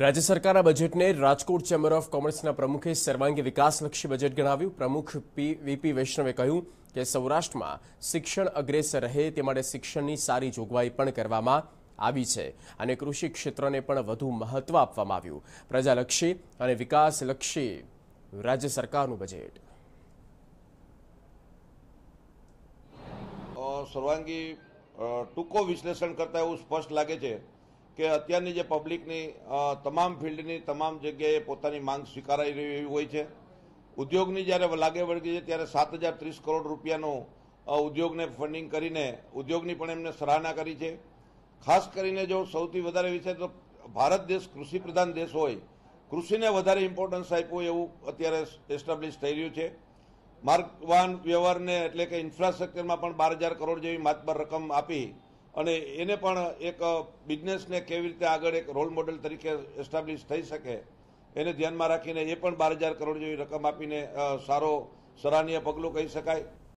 રાજ્ય સરકારના બજેટને રાજકોટ ચેમ્બર ઓફ કોમર્સના પ્રમુખે સર્વાંગી વિકાસલક્ષી બજેટ ગણાવ્યું પ્રમુખ પી વીપી વૈષ્ણવે કહ્યું કે સૌરાષ્ટ્રમાં શિક્ષણ અગ્રેસર રહે તે માટે શિક્ષણની સારી જોગવાઈ પણ કરવામાં આવી છે અને કૃષિ ક્ષેત્રને પણ વધુ મહત્વ આપવામાં આવ્યું પ્રજાલક્ષી અને વિકાસલક્ષી રાજ્ય સરકારનું બજેટ સર્વાંગી ટૂંકો વિશ્લેષણ કરતા એવું સ્પષ્ટ લાગે છે કે અત્યારની જે પબ્લિકની તમામ ફિલ્ડની તમામ જગ્યાએ પોતાની માંગ સ્વીકારાઈ રહી એવી હોય છે ઉદ્યોગની જ્યારે લાગે વળગી છે ત્યારે સાત હજાર ત્રીસ કરોડ રૂપિયાનું ઉદ્યોગને ફંડિંગ કરીને ઉદ્યોગની પણ એમને સરાહના કરી છે ખાસ કરીને જો સૌથી વધારે વિશે તો ભારત દેશ કૃષિ પ્રધાન દેશ હોય કૃષિને વધારે ઇમ્પોર્ટન્સ આપ્યું એવું અત્યારે એસ્ટાબ્લિશ થઈ રહ્યું છે માર્ગ વાહન વ્યવહારને એટલે કે ઇન્ફ્રાસ્ટ્રક્ચરમાં પણ બાર હજાર કરોડ જેવી માતબર રકમ આપી અને એને પણ એક બિઝનેસને કેવી રીતે આગળ એક રોલ મોડેલ તરીકે એસ્ટાબ્લિશ થઈ શકે એને ધ્યાનમાં રાખીને એ પણ બાર હજાર કરોડ જેવી રકમ આપીને સારો સરાહનીય પગલું કહી શકાય